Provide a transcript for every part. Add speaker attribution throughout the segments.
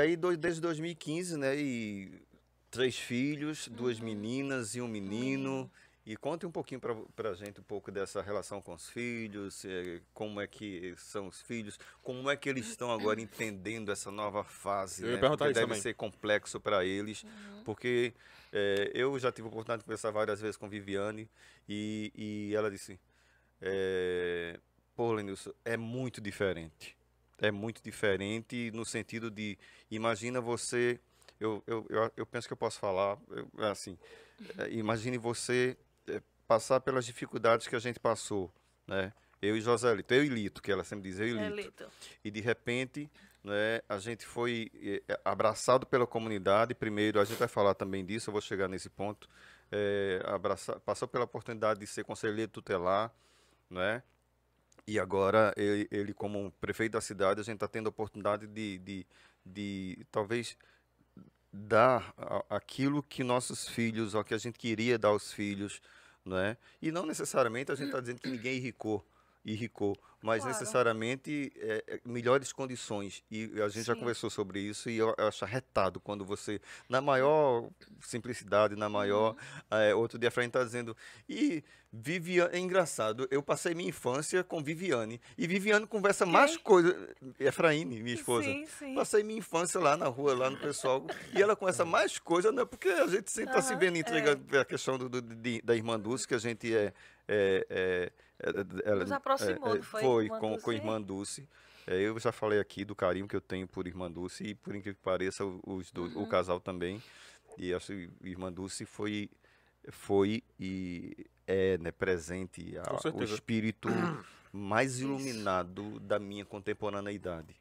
Speaker 1: aí desde 2015, né? E três filhos, duas uhum. meninas e um menino. Uhum. E conte um pouquinho para a gente um pouco dessa relação com os filhos, eh, como é que são os filhos, como é que eles estão agora entendendo essa nova fase, eu né? deve também. ser complexo para eles, uhum. porque é, eu já tive a oportunidade de conversar várias vezes com Viviane e, e ela disse, é, pô, Lenilson, é muito diferente é muito diferente no sentido de, imagina você, eu, eu, eu, eu penso que eu posso falar, eu, é assim, é, imagine você é, passar pelas dificuldades que a gente passou, né? Eu e Joselito, eu e Lito, que ela sempre diz, eu e Lito. É, Lito. E de repente, né, a gente foi abraçado pela comunidade. Primeiro, a gente vai falar também disso, eu vou chegar nesse ponto. É, passou pela oportunidade de ser conselheiro tutelar, né? E agora, ele, ele, como prefeito da cidade, a gente está tendo a oportunidade de, de, de talvez dar aquilo que nossos filhos, o que a gente queria dar aos filhos, é E não necessariamente a gente está dizendo que ninguém é ricou e Ricô, mas claro. necessariamente é, é, melhores condições. E a gente Sim. já conversou sobre isso e eu, eu acho retado quando você, na maior simplicidade, na maior. Uhum. É, outro dia a está dizendo. E Viviane. É engraçado, eu passei minha infância com Viviane. E Viviane conversa mais coisas. Efraine, é, minha esposa. Sim, sim. Passei minha infância lá na rua, lá no pessoal. e ela conversa mais coisas, é né? Porque a gente sempre está uhum, se vendo entrega é. a questão do, do, de, da irmã Dulce, que a gente é, é, é é, ela, Nos é, aproximou, é, foi? Foi, com, Dulce? com a irmã Dulce. É, eu já falei aqui do carinho que eu tenho por irmã Dulce e, por incrível que pareça, os uhum. o casal também. E acho que irmã Dulce foi, foi e é né, presente a, o espírito mais iluminado da minha contemporaneidade.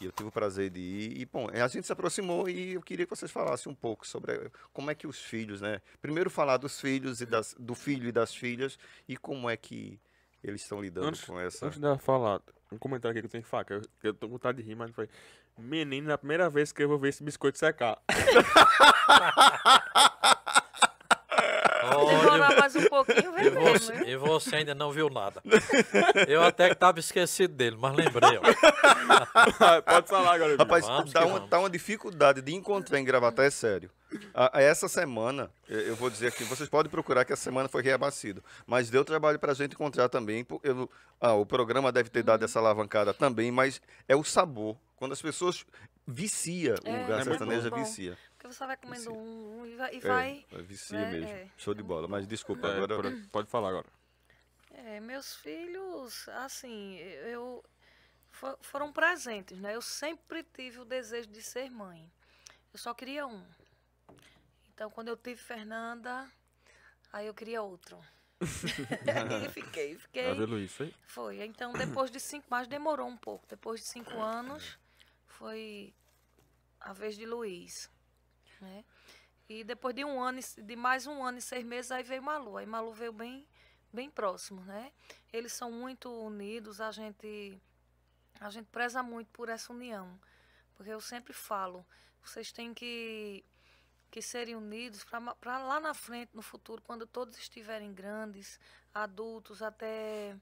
Speaker 1: E eu tive o prazer de ir. E, bom, a gente se aproximou e eu queria que vocês falassem um pouco sobre eh, como é que os filhos, né? Primeiro falar dos filhos e das, do filho e das filhas e como é que eles estão lidando antes, com essa. Antes de falar, um comentário aqui que eu tenho eu, eu tô com vontade de rir, mas foi. Menino, é a primeira vez que eu vou ver esse biscoito secar.
Speaker 2: mais um pouquinho, e, você,
Speaker 1: e você ainda não viu nada. Eu até que tava esquecido dele, mas lembrei. Ó. Pode falar agora. Rapaz, vamos dá uma, tá uma dificuldade de encontrar em gravata, é sério. A, a essa semana, eu vou dizer aqui, vocês podem procurar que a semana foi reabastecido, mas deu trabalho para a gente encontrar também. Eu, ah, o programa deve ter dado uhum. essa alavancada também, mas é o sabor. Quando as pessoas vicia, é, o lugar é sertanejo vicia
Speaker 2: você vai comendo um, um e vai. E é, vai é, vicia né? mesmo. É.
Speaker 1: Show de bola. Mas desculpa, é, agora pode, falar agora.
Speaker 2: É, meus filhos, assim, eu for, foram presentes, né? Eu sempre tive o desejo de ser mãe. Eu só queria um. Então, quando eu tive Fernanda, aí eu queria outro. e fiquei, fiquei. Ave Luiz, foi? Foi. Então, depois de cinco, mas demorou um pouco. Depois de cinco anos, foi a vez de Luiz. Né? E depois de um ano, de mais um ano e seis meses, aí veio Malu. Aí Malu veio bem, bem próximo, né? Eles são muito unidos, a gente, a gente preza muito por essa união. Porque eu sempre falo, vocês têm que, que serem unidos para lá na frente, no futuro, quando todos estiverem grandes, adultos, até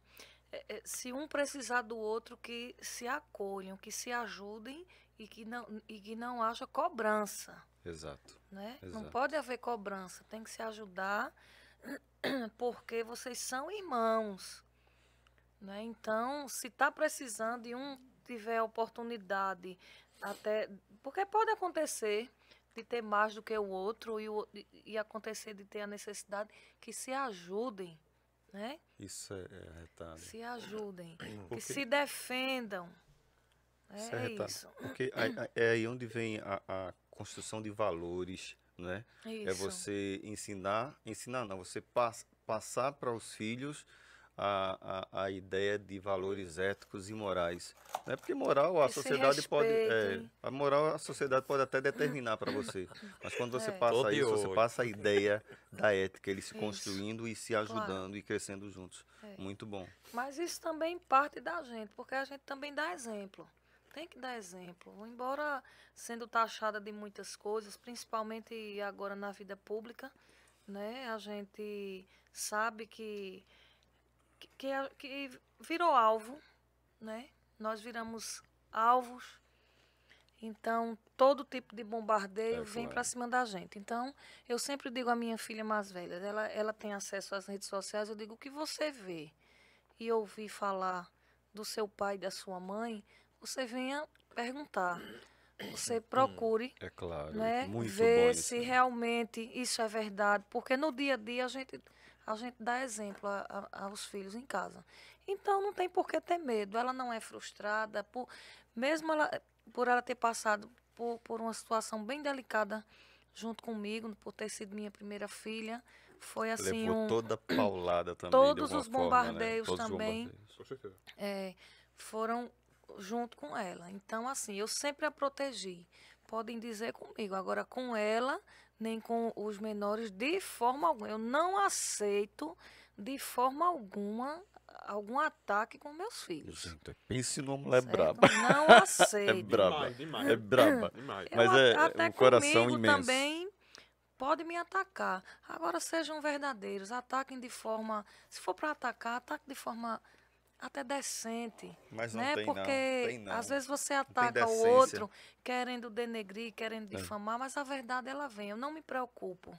Speaker 2: eh, eh, se um precisar do outro, que se acolham, que se ajudem e que não, e que não haja cobrança. Exato. Né? Exato. Não pode haver cobrança, tem que se ajudar, porque vocês são irmãos. Né? Então, se está precisando e um tiver a oportunidade, até porque pode acontecer de ter mais do que o outro e, o, e acontecer de ter a necessidade que se ajudem, né?
Speaker 1: Isso é, é retalho. Se ajudem, porque... que se
Speaker 2: defendam. É certo. Tá. isso. Porque
Speaker 1: é aí onde vem a, a construção de valores, né? É isso. É você ensinar, ensinar não, você passar para os filhos a, a, a, ideia de valores éticos e morais. Né? Porque moral a sociedade pode. É, a moral a sociedade pode até determinar para você. Mas quando você é. passa Tô isso, você passa a ideia da ética, eles se isso. construindo e se ajudando claro. e crescendo juntos. É. Muito bom.
Speaker 2: Mas isso também parte da gente, porque a gente também dá exemplo tem que dar exemplo. Embora sendo taxada de muitas coisas, principalmente agora na vida pública, né? A gente sabe que que, que virou alvo, né? Nós viramos alvos. Então, todo tipo de bombardeio é, vem para cima da gente. Então, eu sempre digo à minha filha mais velha, ela, ela tem acesso às redes sociais, eu digo o que você vê e ouvir falar do seu pai e da sua mãe, você venha perguntar. Você hum, procure é claro, né, ver se isso, realmente isso é verdade, porque no dia a dia a gente, a gente dá exemplo a, a, aos filhos em casa. Então não tem por que ter medo, ela não é frustrada, por, mesmo ela, por ela ter passado por, por uma situação bem delicada junto comigo, por ter sido minha primeira filha, foi assim Levou um, toda
Speaker 1: paulada também né? todos os bombardeios forma, né? todos também os bombardeios.
Speaker 2: É, foram junto com ela. Então, assim, eu sempre a protegi. Podem dizer comigo, agora com ela, nem com os menores, de forma alguma. Eu não aceito, de forma alguma, algum ataque com meus filhos. É
Speaker 1: pense numa mulher certo? braba. Não é aceito. é braba. Demais, demais. É braba. Demais. Mas é até um coração imenso. também
Speaker 2: pode me atacar. Agora sejam verdadeiros, ataquem de forma, se for para atacar, ataque de forma até decente. Mas não né? tem, Porque não. Tem, não. às vezes você ataca o outro querendo denegrir, querendo é. difamar, é. mas a verdade ela vem. Eu não me preocupo.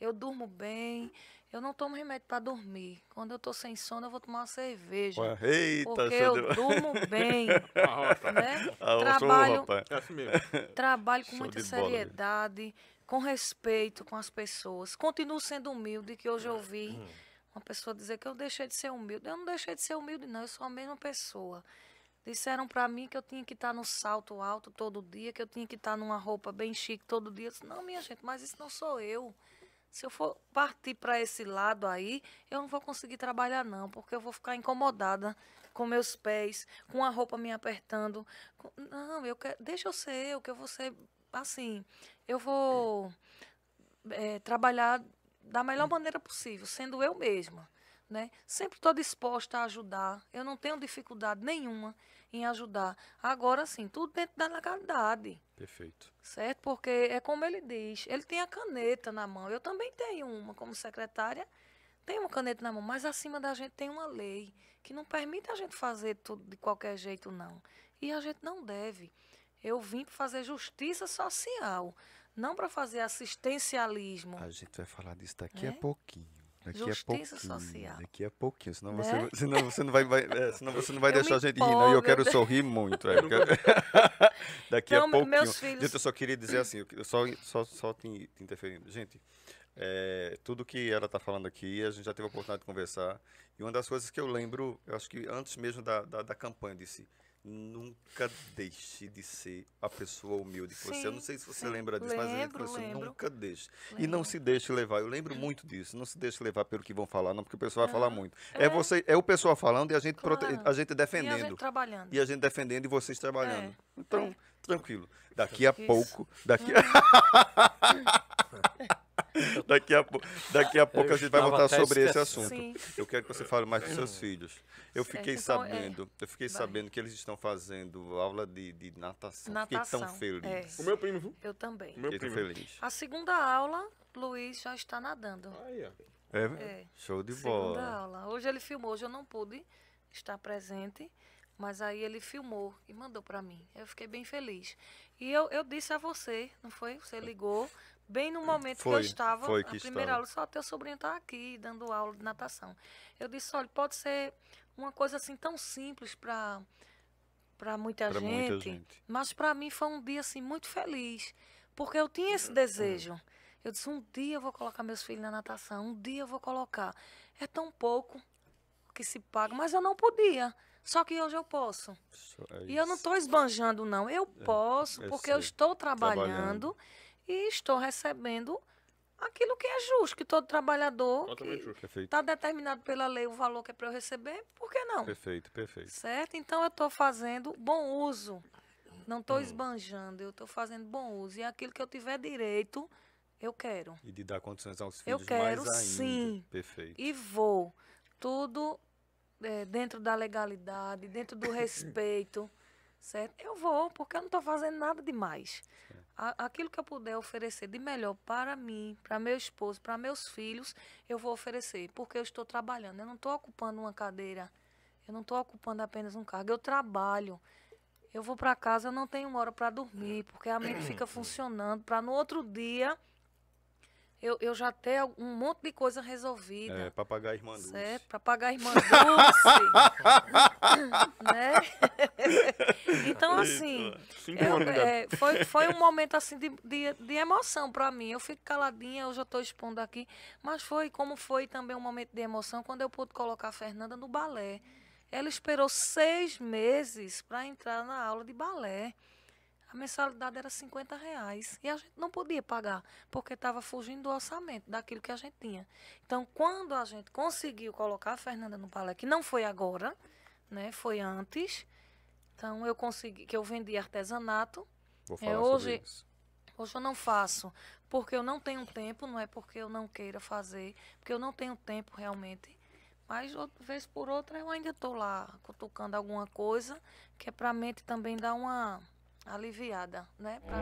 Speaker 2: Eu durmo bem, eu não tomo remédio para dormir. Quando eu tô sem sono, eu vou tomar uma cerveja. Ué, eita, porque eu deu... durmo bem. Tá né? Ah, trabalho, é show, assim trabalho com show muita seriedade, bola, com respeito com as pessoas. Continuo sendo humilde, que hoje eu vi. Hum uma pessoa dizer que eu deixei de ser humilde. Eu não deixei de ser humilde, não, eu sou a mesma pessoa. Disseram para mim que eu tinha que estar tá no salto alto todo dia, que eu tinha que estar tá numa roupa bem chique todo dia. disse, não, minha gente, mas isso não sou eu. Se eu for partir para esse lado aí, eu não vou conseguir trabalhar não, porque eu vou ficar incomodada com meus pés, com a roupa me apertando. Não, eu quero, deixa eu ser eu, que eu vou ser assim, eu vou é, trabalhar da melhor maneira possível, sendo eu mesma. Né? Sempre estou disposta a ajudar. Eu não tenho dificuldade nenhuma em ajudar. Agora sim, tudo dentro da legalidade. Perfeito. Certo? Porque é como ele diz, ele tem a caneta na mão. Eu também tenho uma como secretária, tenho uma caneta na mão, mas acima da gente tem uma lei que não permite a gente fazer tudo de qualquer jeito não. E a gente não deve. Eu vim para fazer justiça social não para fazer assistencialismo. A
Speaker 1: gente vai falar disso daqui a né? pouquinho. Daqui Justiça a pouquinho, social. Daqui a pouquinho, senão, né? você, senão você não vai, vai é, senão você não vai deixar a gente rir, E eu quero né? sorrir muito. É, daqui então, a pouquinho. Meus filhos... Gente, eu só queria dizer assim, eu só, só, só te, interferindo. Gente, é, tudo que ela está falando aqui, a gente já teve a oportunidade de conversar. E uma das coisas que eu lembro, eu acho que antes mesmo da, da, da campanha, de si, nunca deixe de ser a pessoa humilde que você. É. Eu não sei se você sim. lembra disso, é lembro, mas assim, nunca deixe. Lembro. E não se deixe levar. Eu lembro é. muito disso. Não se deixe levar pelo que vão falar, não, porque o pessoal vai falar muito. É, é você, é o pessoal falando e a gente, claro. prote... a gente defendendo. E a gente trabalhando. E a gente defendendo e vocês trabalhando. É. Então, é. tranquilo. Tá daqui a pouco, daqui uhum. a... daqui a, daqui a pouco eu a gente vai voltar sobre esse assunto. Sim. Eu quero que você fale mais dos seus hum. filhos. Eu fiquei é, então, é, sabendo, eu fiquei vai. sabendo que eles estão fazendo aula de, de natação. natação. Fiquei tão feliz. É. O meu primo,
Speaker 2: viu? Eu também. O meu primo. feliz. A segunda aula, Luiz já está nadando. Ah, yeah.
Speaker 1: é. é. Show de segunda bola. Segunda
Speaker 2: aula. Hoje ele filmou, hoje eu não pude estar presente. Mas aí ele filmou e mandou para mim. Eu fiquei bem feliz. E eu, eu disse a você, não foi? Você ligou bem no momento foi, que eu estava, foi que a primeira estava. aula, só teu sobrinho está aqui dando aula de natação. Eu disse, olha, pode ser uma coisa assim tão simples para para muita, gente, muita gente, mas para mim foi um dia assim muito feliz, porque eu tinha esse desejo. Hum. Eu disse, um dia eu vou colocar meus filhos na natação, um dia eu vou colocar. É tão pouco que se paga, mas eu não podia. Só que hoje eu posso. É e eu não estou esbanjando, não. Eu é, posso, é, é porque sim. eu estou trabalhando, trabalhando e estou recebendo aquilo que é justo, que todo trabalhador está determinado pela lei o valor que é para eu receber, por que não? Perfeito, perfeito. Certo? Então eu estou fazendo bom uso, não estou hum. esbanjando, eu estou fazendo bom uso. E aquilo que eu tiver direito, eu quero.
Speaker 1: E de dar condições aos filhos eu quero, mais ainda. sim. Perfeito. E
Speaker 2: vou. Tudo é, dentro da legalidade, dentro do respeito. certo? Eu vou, porque eu não estou fazendo nada demais aquilo que eu puder oferecer de melhor para mim, para meu esposo, para meus filhos, eu vou oferecer, porque eu estou trabalhando. Eu não estou ocupando uma cadeira, eu não estou ocupando apenas um cargo, eu trabalho. Eu vou para casa, eu não tenho hora para dormir, porque a mente fica funcionando para no outro dia eu, eu já tenho um monte de coisa resolvida. É, pra pagar a irmã Dulce. É, pra pagar a irmã Dulce. né? então, assim, eu, é, foi, foi um momento assim de, de, de emoção para mim. Eu fico caladinha, hoje eu estou expondo aqui, mas foi como foi também um momento de emoção quando eu pude colocar a Fernanda no balé. Ela esperou seis meses para entrar na aula de balé a mensalidade era 50 reais. E a gente não podia pagar, porque estava fugindo do orçamento, daquilo que a gente tinha. Então, quando a gente conseguiu colocar a Fernanda no palé, que não foi agora, né? Foi antes. Então, eu consegui, que eu vendi artesanato. Vou é, falar é, hoje, Hoje eu não faço, porque eu não tenho tempo, não é porque eu não queira fazer, porque eu não tenho tempo realmente. Mas outra vez por outra eu ainda estou lá cutucando alguma coisa, que é para a mente também dar uma aliviada, né? Pra...